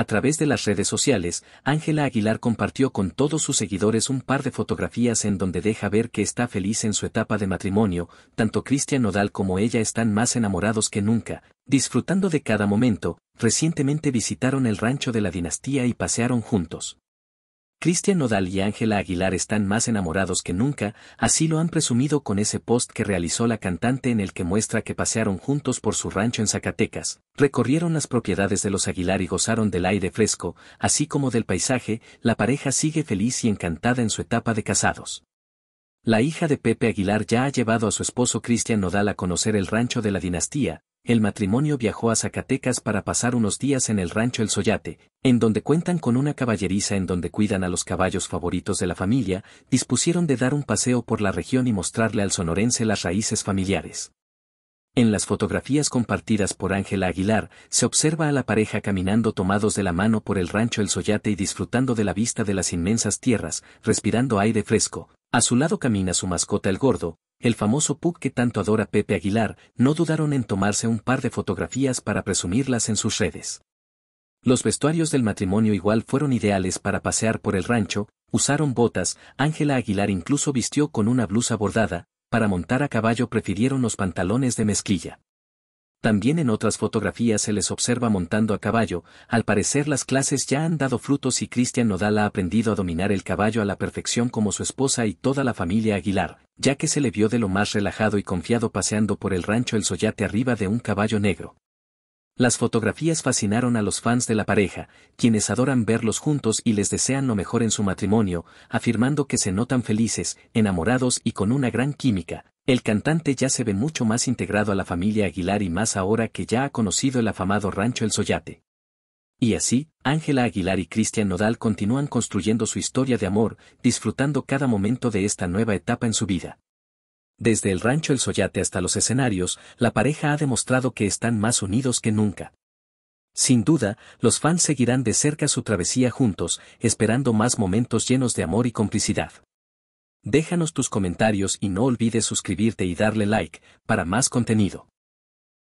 A través de las redes sociales, Ángela Aguilar compartió con todos sus seguidores un par de fotografías en donde deja ver que está feliz en su etapa de matrimonio, tanto Cristian Nodal como ella están más enamorados que nunca, disfrutando de cada momento, recientemente visitaron el rancho de la dinastía y pasearon juntos. Cristian Nodal y Ángela Aguilar están más enamorados que nunca, así lo han presumido con ese post que realizó la cantante en el que muestra que pasearon juntos por su rancho en Zacatecas, recorrieron las propiedades de los Aguilar y gozaron del aire fresco, así como del paisaje, la pareja sigue feliz y encantada en su etapa de casados. La hija de Pepe Aguilar ya ha llevado a su esposo Cristian Nodal a conocer el rancho de la dinastía, el matrimonio viajó a Zacatecas para pasar unos días en el rancho El Soyate, en donde cuentan con una caballeriza en donde cuidan a los caballos favoritos de la familia, dispusieron de dar un paseo por la región y mostrarle al sonorense las raíces familiares. En las fotografías compartidas por Ángela Aguilar, se observa a la pareja caminando tomados de la mano por el rancho El Soyate y disfrutando de la vista de las inmensas tierras, respirando aire fresco. A su lado camina su mascota el gordo, el famoso pug que tanto adora Pepe Aguilar, no dudaron en tomarse un par de fotografías para presumirlas en sus redes. Los vestuarios del matrimonio igual fueron ideales para pasear por el rancho, usaron botas, Ángela Aguilar incluso vistió con una blusa bordada, para montar a caballo prefirieron los pantalones de mezclilla. También en otras fotografías se les observa montando a caballo, al parecer las clases ya han dado frutos y Cristian Nodal ha aprendido a dominar el caballo a la perfección como su esposa y toda la familia Aguilar ya que se le vio de lo más relajado y confiado paseando por el rancho el soyate arriba de un caballo negro. Las fotografías fascinaron a los fans de la pareja, quienes adoran verlos juntos y les desean lo mejor en su matrimonio, afirmando que se notan felices, enamorados y con una gran química. El cantante ya se ve mucho más integrado a la familia Aguilar y más ahora que ya ha conocido el afamado rancho El Soyate. Y así, Ángela Aguilar y Cristian Nodal continúan construyendo su historia de amor, disfrutando cada momento de esta nueva etapa en su vida. Desde el rancho El Soyate hasta los escenarios, la pareja ha demostrado que están más unidos que nunca. Sin duda, los fans seguirán de cerca su travesía juntos, esperando más momentos llenos de amor y complicidad. Déjanos tus comentarios y no olvides suscribirte y darle like, para más contenido.